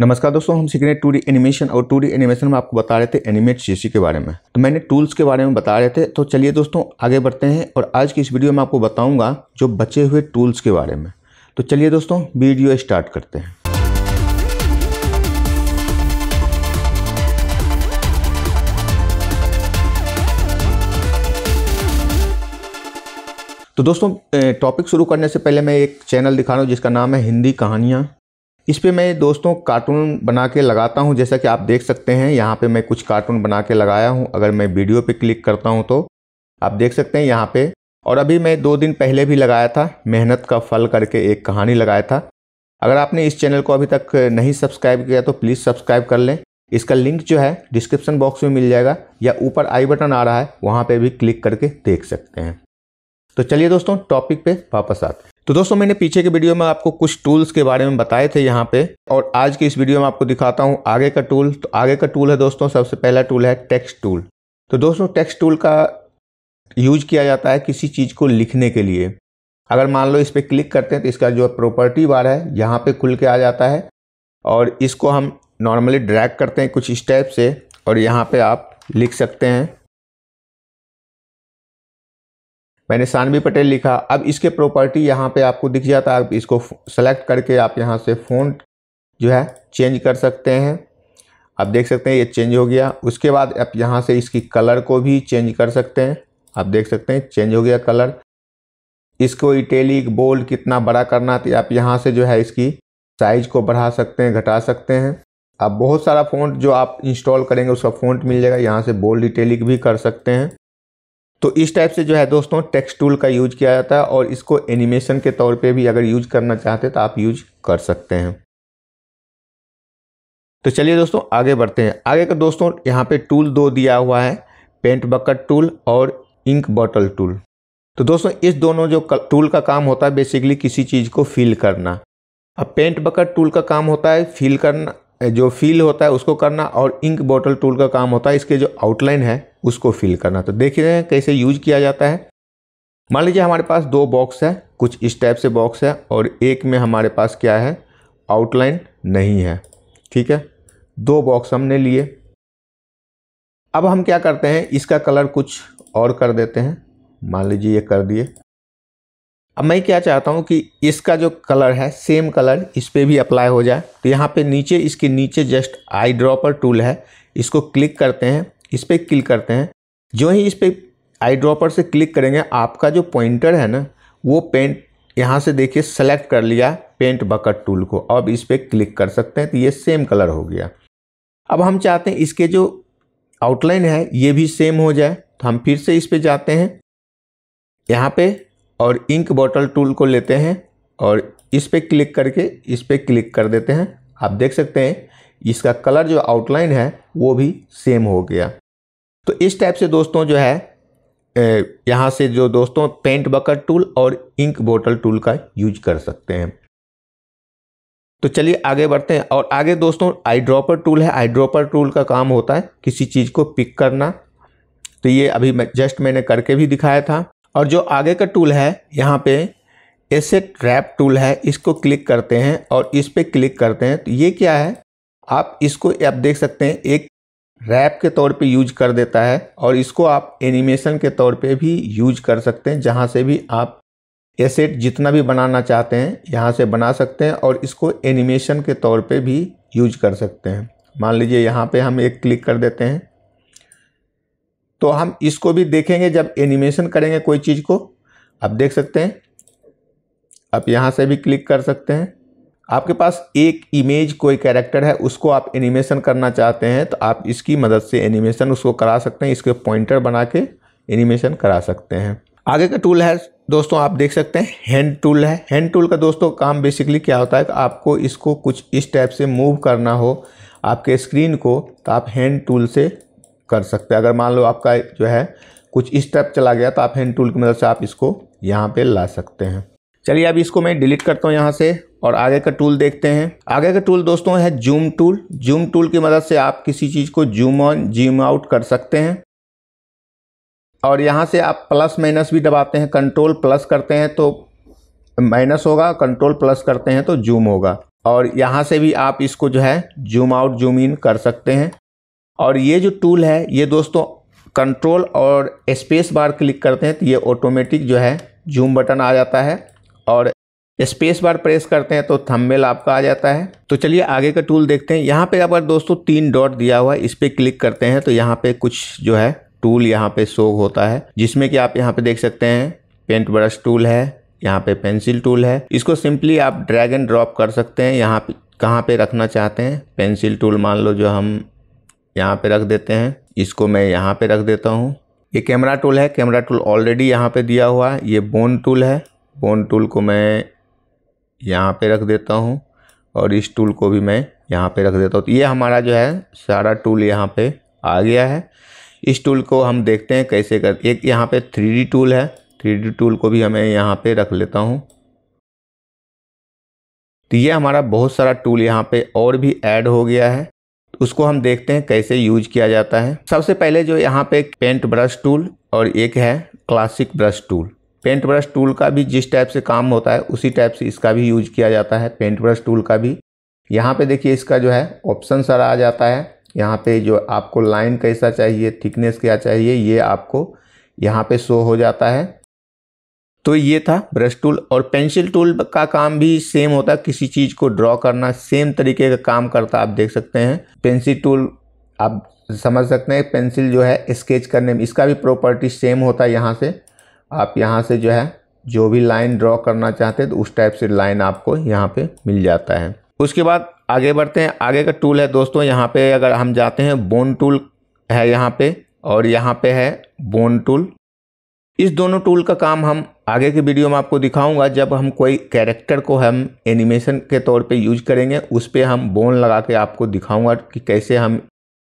नमस्कार दोस्तों हम सीख रहे हैं टू एनिमेशन और टू एनिमेशन में आपको बता रहे थे एनिमेट सीसी के बारे में तो मैंने टूल्स के बारे में बता रहे थे तो चलिए दोस्तों आगे बढ़ते हैं और आज की इस वीडियो में आपको बताऊंगा जो बचे हुए टूल्स के बारे में तो चलिए दोस्तों वीडियो स्टार्ट करते हैं तो दोस्तों टॉपिक शुरू करने से पहले मैं एक चैनल दिखा रहा हूँ जिसका नाम है हिंदी कहानियाँ इस पर मैं दोस्तों कार्टून बना के लगाता हूँ जैसा कि आप देख सकते हैं यहाँ पे मैं कुछ कार्टून बना के लगाया हूँ अगर मैं वीडियो पे क्लिक करता हूँ तो आप देख सकते हैं यहाँ पे और अभी मैं दो दिन पहले भी लगाया था मेहनत का फल करके एक कहानी लगाया था अगर आपने इस चैनल को अभी तक नहीं सब्सक्राइब किया तो प्लीज़ सब्सक्राइब कर लें इसका लिंक जो है डिस्क्रिप्शन बॉक्स में मिल जाएगा या ऊपर आई बटन आ रहा है वहाँ पर भी क्लिक करके देख सकते हैं तो चलिए दोस्तों टॉपिक पर वापस आते हैं तो दोस्तों मैंने पीछे के वीडियो में आपको कुछ टूल्स के बारे में बताए थे यहाँ पे और आज की इस वीडियो में आपको दिखाता हूँ आगे का टूल तो आगे का टूल है दोस्तों सबसे पहला टूल है टेक्स्ट टूल तो दोस्तों टेक्स्ट टूल का यूज किया जाता है किसी चीज़ को लिखने के लिए अगर मान लो इस पर क्लिक करते हैं तो इसका जो प्रॉपर्टी बार है यहाँ पर खुल के आ जाता है और इसको हम नॉर्मली ड्रैग करते हैं कुछ स्टेप से और यहाँ पर आप लिख सकते हैं मैंने सानवी पटेल लिखा अब इसके प्रॉपर्टी यहाँ पे आपको दिख जाता है इसको सेलेक्ट करके आप यहाँ से फ़ोन जो है चेंज कर सकते हैं आप देख सकते हैं ये चेंज हो गया उसके बाद आप यहाँ से इसकी कलर को भी चेंज कर सकते हैं आप देख सकते हैं चेंज हो गया कलर इसको इटेलिक बोल्ड कितना बड़ा करना था तो आप यहाँ से जो है इसकी साइज को बढ़ा सकते हैं घटा सकते हैं अब बहुत सारा फोन जो आप इंस्टॉल करेंगे उसका फ़ोन मिल जाएगा यहाँ से बोल्ड इटेलिक भी कर सकते हैं तो इस टाइप से जो है दोस्तों टेक्स्ट टूल का यूज किया जाता है और इसको एनिमेशन के तौर पे भी अगर यूज करना चाहते तो आप यूज कर सकते हैं तो चलिए दोस्तों आगे बढ़ते हैं आगे का दोस्तों यहाँ पे टूल दो दिया हुआ है पेंट बकट टूल और इंक बॉटल टूल तो दोस्तों इस दोनों जो टूल का काम होता है बेसिकली किसी चीज़ को फिल करना अब पेंट बकट टूल का काम होता है फिल करना जो फिल होता है उसको करना और इंक बॉटल टूल का काम होता है इसके जो आउटलाइन है उसको फिल करना तो देख रहे हैं कैसे यूज किया जाता है मान लीजिए हमारे पास दो बॉक्स है कुछ इस टाइप से बॉक्स है और एक में हमारे पास क्या है आउटलाइन नहीं है ठीक है दो बॉक्स हमने लिए अब हम क्या करते हैं इसका कलर कुछ और कर देते हैं मान लीजिए ये कर दिए अब मैं क्या चाहता हूँ कि इसका जो कलर है सेम कलर इस पर भी अप्लाई हो जाए तो यहाँ पे नीचे इसके नीचे जस्ट आई ड्रॉपर टूल है इसको क्लिक करते हैं इस पर क्लिक करते हैं जो ही इस पर आई ड्रॉपर से क्लिक करेंगे आपका जो पॉइंटर है ना वो पेंट यहाँ से देखिए सेलेक्ट कर लिया पेंट बकट टूल को अब इस पर क्लिक कर सकते हैं तो ये सेम कलर हो गया अब हम चाहते हैं इसके जो आउटलाइन है ये भी सेम हो जाए तो हम फिर से इस पर जाते हैं यहाँ पे और इंक बॉटल टूल को लेते हैं और इस पर क्लिक करके इस पर क्लिक कर देते हैं आप देख सकते हैं इसका कलर जो आउटलाइन है वो भी सेम हो गया तो इस टाइप से दोस्तों जो है यहाँ से जो दोस्तों पेंट बकर टूल और इंक बोटल टूल का यूज कर सकते हैं तो चलिए आगे बढ़ते हैं और आगे दोस्तों आई ड्रॉपर टूल है आई ड्रॉपर टूल का काम होता है किसी चीज़ को पिक करना तो ये अभी मैं जस्ट मैंने करके भी दिखाया था और जो आगे का टूल है यहाँ पे एसेट रैप टूल है इसको क्लिक करते हैं और इस पर क्लिक करते हैं तो ये क्या है आप इसको आप देख सकते हैं एक रैप के तौर पे यूज कर देता है और इसको आप एनिमेशन के तौर पे भी यूज कर सकते हैं जहाँ से भी आप एसेट जितना भी बनाना चाहते हैं यहाँ से बना सकते हैं और इसको एनिमेशन के तौर पे भी यूज कर सकते हैं मान लीजिए यहाँ पे हम एक क्लिक कर देते हैं तो हम इसको भी देखेंगे जब एनिमेशन करेंगे कोई चीज़ को आप देख सकते हैं आप यहाँ से भी क्लिक कर सकते हैं आपके पास एक इमेज कोई कैरेक्टर है उसको आप एनिमेशन करना चाहते हैं तो आप इसकी मदद से एनिमेशन उसको करा सकते हैं इसके पॉइंटर बना के एनिमेशन करा सकते हैं आगे का टूल है दोस्तों आप देख सकते हैं हैंड टूल है हैंड टूल का दोस्तों काम बेसिकली क्या होता है कि आपको इसको कुछ इस टाइप से मूव करना हो आपके स्क्रीन को तो आप हैंड टूल से कर सकते हैं अगर मान लो आपका जो है कुछ इस टाइप चला गया तो आप हैंड टूल की मदद से आप इसको यहाँ पे ला सकते हैं चलिए अब इसको मैं डिलीट करता हूँ यहाँ से और आगे का टूल देखते हैं आगे का टूल दोस्तों है जूम टूल जूम टूल की मदद से आप किसी चीज़ को जूम ऑन जूम आउट कर सकते हैं और यहाँ से आप प्लस माइनस भी दबाते हैं कंट्रोल प्लस करते हैं तो माइनस होगा कंट्रोल प्लस करते हैं तो जूम होगा और यहाँ से भी आप इसको जो है जूम आउट जूम इन कर सकते हैं और ये जो टूल है ये दोस्तों कंट्रोल और स्पेस बार क्लिक करते हैं तो ये ऑटोमेटिक जो है जूम बटन आ जाता है और स्पेस बार प्रेस करते हैं तो थंबनेल आपका आ जाता है तो चलिए आगे का टूल देखते हैं यहाँ पे अगर दोस्तों तीन डॉट दिया हुआ है इस पर क्लिक करते हैं तो यहाँ पे कुछ जो है टूल यहाँ पे शो होता है जिसमें कि आप यहाँ पे देख सकते हैं पेंट ब्रश टूल है यहाँ पे पेंसिल टूल है इसको सिंपली आप ड्रैग एंड ड्रॉप कर सकते हैं यहाँ पे कहाँ पे रखना चाहते हैं पेंसिल टूल मान लो जो हम यहाँ पे रख देते हैं इसको मैं यहाँ पे रख देता हूँ ये कैमरा टूल है कैमरा टूल ऑलरेडी यहाँ पे दिया हुआ है ये बोन टूल है बोन टूल को मैं यहाँ पे रख देता हूँ और इस टूल को भी मैं यहाँ पे रख देता हूँ तो ये हमारा जो है सारा टूल यहाँ पे आ गया है इस टूल को हम देखते हैं कैसे कर एक यहाँ पर थ्री टूल है थ्री टूल को भी हमें यहाँ पर रख लेता हूँ तो ये हमारा बहुत सारा टूल यहाँ पे और भी ऐड हो गया है उसको हम देखते हैं कैसे यूज किया जाता है सबसे पहले जो यहाँ पे पेंट ब्रश टूल और एक है classic brush tool paint brush tool का भी जिस टाइप से काम होता है उसी टाइप से इसका भी यूज किया जाता है पेंट ब्रश टूल का भी यहाँ पे देखिए इसका जो है ऑप्शन सारा आ जाता है यहाँ पे जो आपको लाइन कैसा चाहिए थिकनेस क्या चाहिए ये आपको यहाँ पे शो हो जाता है तो ये था ब्रश टूल और पेंसिल टूल का काम भी सेम होता है किसी चीज़ को ड्रॉ करना सेम तरीके का काम करता आप देख सकते हैं पेंसिल टूल आप समझ सकते हैं पेंसिल जो है स्केच करने में इसका भी प्रॉपर्टी सेम होता है यहाँ से आप यहाँ से जो है जो भी लाइन ड्रॉ करना चाहते हैं तो उस टाइप से लाइन आपको यहाँ पे मिल जाता है उसके बाद आगे बढ़ते हैं आगे का टूल है दोस्तों यहाँ पे अगर हम जाते हैं बोन टूल है यहाँ पे और यहाँ पे है बोन टूल इस दोनों टूल का काम हम आगे की वीडियो में आपको दिखाऊंगा जब हम कोई कैरेक्टर को हम एनिमेशन के तौर पे यूज करेंगे उस पर हम बोन लगा के आपको दिखाऊंगा कि कैसे हम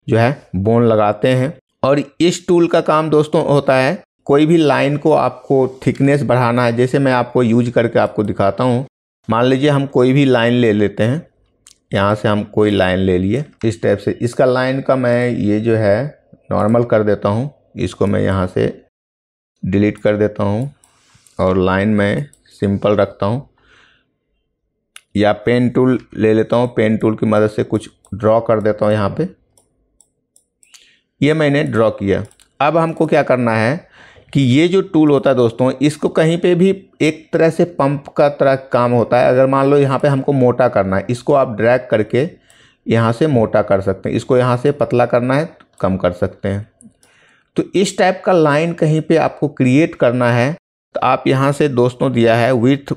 जो है बोन लगाते हैं और इस टूल का काम दोस्तों होता है कोई भी लाइन को आपको थिकनेस बढ़ाना है जैसे मैं आपको यूज करके आपको दिखाता हूँ मान लीजिए हम कोई भी लाइन ले लेते हैं यहाँ से हम कोई लाइन ले लिए इस टाइप से इसका लाइन का मैं ये जो है नॉर्मल कर देता हूँ इसको मैं यहाँ से डिलीट कर देता हूँ और लाइन में सिंपल रखता हूँ या पेन टूल ले लेता हूँ पेन टूल की मदद से कुछ ड्रॉ कर देता हूँ यहाँ पे ये मैंने ड्रॉ किया अब हमको क्या करना है कि ये जो टूल होता है दोस्तों इसको कहीं पे भी एक तरह से पंप का तरह काम होता है अगर मान लो यहाँ पे हमको मोटा करना है इसको आप ड्रैग करके यहाँ से मोटा कर सकते हैं इसको यहाँ से पतला करना है तो कम कर सकते हैं तो इस टाइप का लाइन कहीं पे आपको क्रिएट करना है तो आप यहाँ से दोस्तों दिया है विथ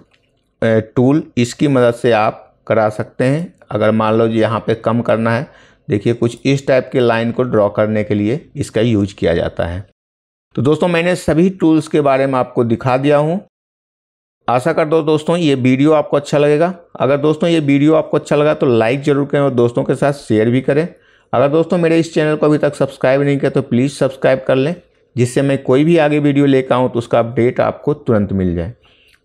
टूल इसकी मदद से आप करा सकते हैं अगर मान लो जी यहाँ पे कम करना है देखिए कुछ इस टाइप के लाइन को ड्रॉ करने के लिए इसका यूज किया जाता है तो दोस्तों मैंने सभी टूल्स के बारे में आपको दिखा दिया हूँ आशा कर दो दोस्तों ये वीडियो आपको अच्छा लगेगा अगर दोस्तों ये वीडियो आपको अच्छा लगा तो लाइक ज़रूर करें और दोस्तों के साथ शेयर भी करें अगर दोस्तों मेरे इस चैनल को अभी तक सब्सक्राइब नहीं किया तो प्लीज़ सब्सक्राइब कर लें जिससे मैं कोई भी आगे वीडियो लेकर आऊँ तो उसका अपडेट आपको तुरंत मिल जाए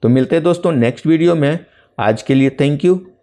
तो मिलते हैं दोस्तों नेक्स्ट वीडियो में आज के लिए थैंक यू